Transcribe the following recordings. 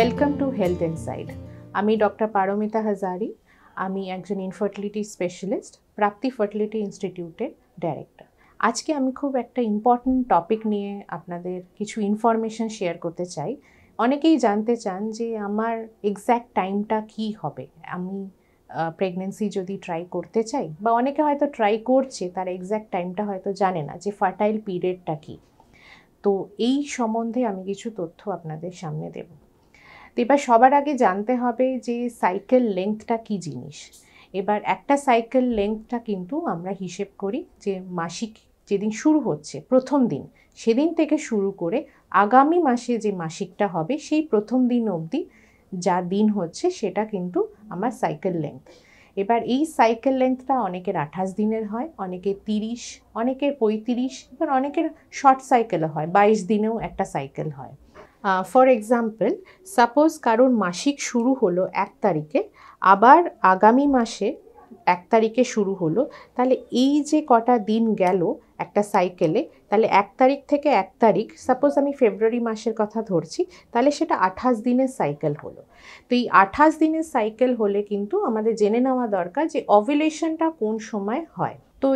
welcome to health inside আমি doctor Paramita Hazari আমি একজন ইনফার্টিলিটি স্পেশালিস্ট প্রাপ্তি ফার্টিলিটি ইনস্টিটিউটের ডাইরেক্টর আজকে আমি খুব একটা ইম্পর্ট্যান্ট টপিক নিয়ে আপনাদের কিছু ইনফরমেশন শেয়ার করতে চাই অনেকেই জানতে চান যে আমার এক্স্যাক্ট টাইমটা কি হবে আমি প্রেগনেন্সি যদি ট্রাই করতে চাই বা অনেকে হয়তো ট্রাই করছে তার এক্স্যাক্ট টাইমটা হয়তো জানে না যে ফার্টাইল পিরিয়ডটা কী তো এই সম্বন্ধে আমি কিছু তথ্য আপনাদের সামনে দেবো এবার সবার আগে জানতে হবে যে সাইকেল লেংথটা কি জিনিস এবার একটা সাইকেল লেংথটা কিন্তু আমরা হিসেব করি যে মাসিক যেদিন শুরু হচ্ছে প্রথম দিন সেদিন থেকে শুরু করে আগামী মাসে যে মাসিকটা হবে সেই প্রথম দিন অবধি যা দিন হচ্ছে সেটা কিন্তু আমার সাইকেল লেংথ এবার এই সাইকেল লেংথটা অনেকের আঠাশ দিনের হয় অনেকের তিরিশ অনেকের পঁয়ত্রিশ এবার অনেকের শর্ট সাইকেলও হয় বাইশ দিনেও একটা সাইকেল হয় ফর এক্সাম্পল সাপোজ কারোর মাসিক শুরু হলো এক তারিখে আবার আগামী মাসে এক তারিখে শুরু হলো তাহলে এই যে কটা দিন গেল একটা সাইকেলে তাহলে এক তারিখ থেকে এক তারিখ সাপোজ আমি ফেব্রুয়ারি মাসের কথা ধরছি তাহলে সেটা আঠাশ দিনের সাইকেল হলো তো এই আঠাশ দিনের সাইকেল হলে কিন্তু আমাদের জেনে নেওয়া দরকার যে অভিলেশনটা কোন সময় হয় তো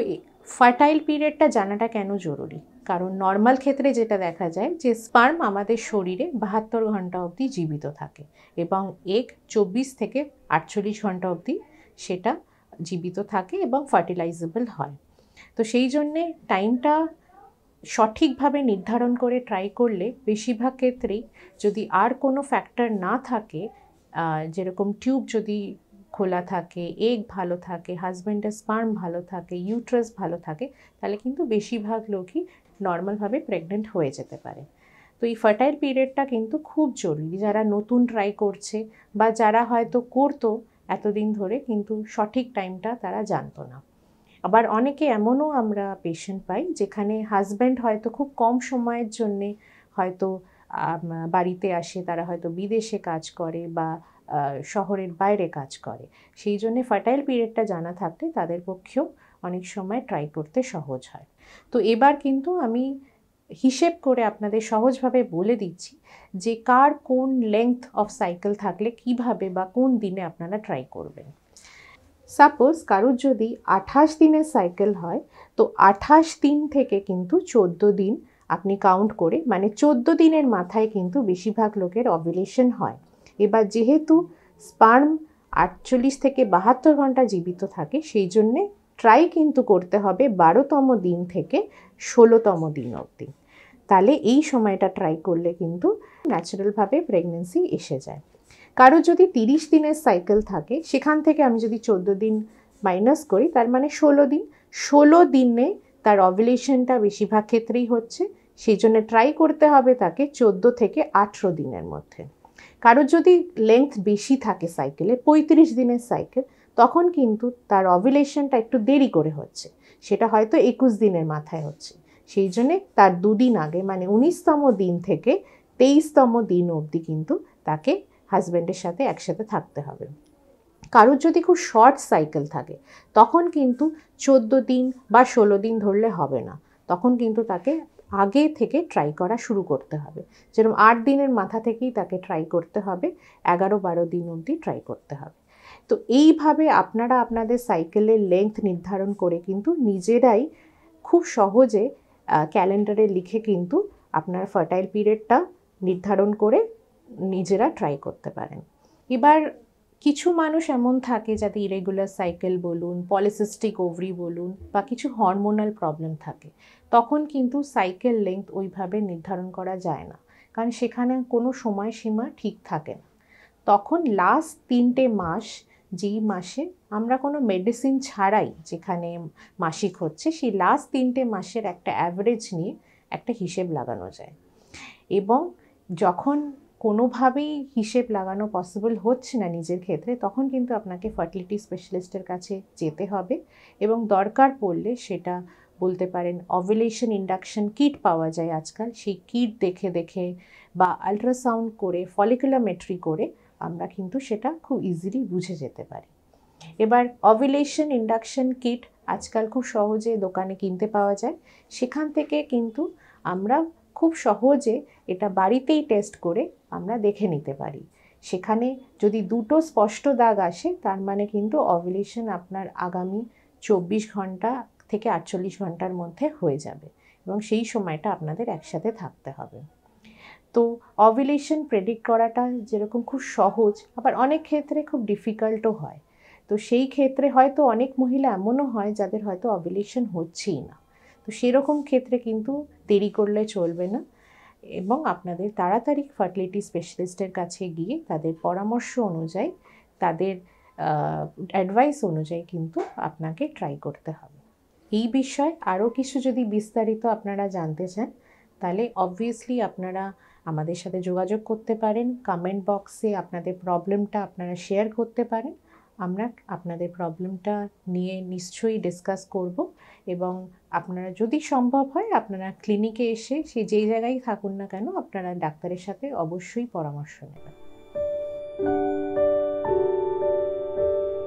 ফার্টাইল পিরিয়ডটা জানাটা কেন জরুরি কারণ নর্মাল ক্ষেত্রে যেটা দেখা যায় যে স্পার্ম আমাদের শরীরে বাহাত্তর ঘন্টা অবধি জীবিত থাকে এবং এক চব্বিশ থেকে আটচল্লিশ ঘন্টা অবধি সেটা জীবিত থাকে এবং ফার্টিলাইজেবল হয় তো সেই জন্যে টাইমটা সঠিকভাবে নির্ধারণ করে ট্রাই করলে বেশিরভাগ ক্ষেত্রেই যদি আর কোনো ফ্যাক্টর না থাকে যেরকম টিউব যদি খোলা থাকে এগ ভালো থাকে হাজব্যান্ডের স্পার্ম ভালো থাকে ইউট্রাস ভালো থাকে তাহলে কিন্তু বেশিরভাগ লোকই নর্মালভাবে প্রেগনেন্ট হয়ে যেতে পারে তো এই ফার্টাইল পিরিয়ডটা কিন্তু খুব জরুরি যারা নতুন ট্রাই করছে বা যারা হয়তো করতো এতদিন ধরে কিন্তু সঠিক টাইমটা তারা জানতো না আবার অনেকে এমনও আমরা পেশেন্ট পাই যেখানে হাজব্যান্ড হয়তো খুব কম সময়ের জন্যে হয়তো বাড়িতে আসে তারা হয়তো বিদেশে কাজ করে বা শহরের বাইরে কাজ করে সেই জন্যে ফার্টাইল পিরিয়ডটা জানা থাকলে তাদের পক্ষেও অনেক সময় ট্রাই করতে সহজ হয় তো এবার কিন্তু আমি হিসেব করে আপনাদের সহজভাবে বলে দিচ্ছি যে কার কোন লেংথ অফ সাইকেল থাকলে কিভাবে বা কোন দিনে আপনারা ট্রাই করবেন সাপোজ কারোর যদি আঠাশ দিনের সাইকেল হয় তো আঠাশ দিন থেকে কিন্তু চোদ্দ দিন আপনি কাউন্ট করে মানে চোদ্দ দিনের মাথায় কিন্তু বেশিরভাগ লোকের অবুলেশন হয় এবার যেহেতু স্পার্ম আটচল্লিশ থেকে বাহাত্তর ঘন্টা জীবিত থাকে সেই জন্যে ট্রাই কিন্তু করতে হবে বারোতম দিন থেকে ষোলোতম দিন অবধি তাহলে এই সময়টা ট্রাই করলে কিন্তু ন্যাচারালভাবে প্রেগনেন্সি এসে যায় কারো যদি তিরিশ দিনের সাইকেল থাকে সেখান থেকে আমি যদি চোদ্দ দিন মাইনাস করি তার মানে ষোলো দিন ষোলো দিনে তার অভিলেশনটা বেশিরভাগ ক্ষেত্রেই হচ্ছে সেই জন্য ট্রাই করতে হবে তাকে চোদ্দো থেকে আঠেরো দিনের মধ্যে কারোর যদি লেন্থ বেশি থাকে সাইকেলে পঁয়ত্রিশ দিনের সাইকেল তখন কিন্তু তার অভিলেশনটা একটু দেরি করে হচ্ছে সেটা হয়তো একুশ দিনের মাথায় হচ্ছে সেই জন্যে তার দুদিন আগে মানে উনিশতম দিন থেকে তেইশতম দিন অবধি কিন্তু তাকে হাজব্যান্ডের সাথে একসাথে থাকতে হবে কারোর যদি খুব শর্ট সাইকেল থাকে তখন কিন্তু চোদ্দো দিন বা ষোলো দিন ধরলে হবে না তখন কিন্তু তাকে আগে থেকে ট্রাই করা শুরু করতে হবে যেরকম আট দিনের মাথা থেকেই তাকে ট্রাই করতে হবে এগারো বারো দিন অবধি ট্রাই করতে হবে তো এইভাবে আপনারা আপনাদের সাইকেলের লেন্থ নির্ধারণ করে কিন্তু নিজেরাই খুব সহজে ক্যালেন্ডারে লিখে কিন্তু আপনার ফার্টাইল পিরিয়ডটা নির্ধারণ করে নিজেরা ট্রাই করতে পারেন এবার কিছু মানুষ এমন থাকে যাতে ইরেগুলার সাইকেল বলুন পলিসিস্টিক ওভরি বলুন বা কিছু হরমোনাল প্রবলেম থাকে তখন কিন্তু সাইকেল লেন্থ ওইভাবে নির্ধারণ করা যায় না কারণ সেখানে কোনো সময়সীমা ঠিক থাকে না তখন লাস্ট তিনটে মাস যেই মাসে আমরা কোনো মেডিসিন ছাড়াই যেখানে মাসিক হচ্ছে সেই লাস্ট তিনটে মাসের একটা অ্যাভারেজ নিয়ে একটা হিসেব লাগানো যায় এবং যখন কোনোভাবেই হিসেব লাগানো পসিবল হচ্ছে না নিজের ক্ষেত্রে তখন কিন্তু আপনাকে ফার্টিলিটি স্পেশালিস্টের কাছে যেতে হবে এবং দরকার পড়লে সেটা বলতে পারেন অভিলেশন ইন্ডাকশন কিট পাওয়া যায় আজকাল সেই কিট দেখে দেখে বা আলট্রাসাউন্ড করে ফলিকুলামেট্রি করে আমরা কিন্তু সেটা খুব ইজিলি বুঝে যেতে পারি এবার অভিলেশন ইন্ডাকশন কিট আজকাল খুব সহজে দোকানে কিনতে পাওয়া যায় সেখান থেকে কিন্তু আমরা খুব সহজে এটা বাড়িতেই টেস্ট করে আমরা দেখে নিতে পারি সেখানে যদি দুটো স্পষ্ট দাগ আসে তার মানে কিন্তু অভিলেশন আপনার আগামী চব্বিশ ঘন্টা থেকে আটচল্লিশ ঘন্টার মধ্যে হয়ে যাবে এবং সেই সময়টা আপনাদের একসাথে থাকতে হবে তো অভিলেশন প্রেডিক্ট করাটা যেরকম খুব সহজ আবার অনেক ক্ষেত্রে খুব ডিফিকাল্টও হয় তো সেই ক্ষেত্রে হয়তো অনেক মহিলা এমনও হয় যাদের হয়তো অভিলেশন হচ্ছেই না তো সেরকম ক্ষেত্রে কিন্তু দেরি করলে চলবে না এবং আপনাদের তাড়াতাড়ি ফার্টিলিটি স্পেশালিস্টের কাছে গিয়ে তাদের পরামর্শ অনুযায়ী তাদের অ্যাডভাইস অনুযায়ী কিন্তু আপনাকে ট্রাই করতে হবে এই বিষয়ে আরও কিছু যদি বিস্তারিত আপনারা জানতে চান তাহলে অবভিয়াসলি আপনারা আমাদের সাথে যোগাযোগ করতে পারেন কমেন্ট বক্সে আপনাদের প্রবলেমটা আপনারা শেয়ার করতে পারেন আমরা আপনাদের প্রবলেমটা নিয়ে নিশ্চয়ই ডিসকাস করব এবং আপনারা যদি সম্ভব হয় আপনারা ক্লিনিকে এসে সে যেই জায়গায় থাকুন না কেন আপনারা ডাক্তারের সাথে অবশ্যই পরামর্শ নেবেন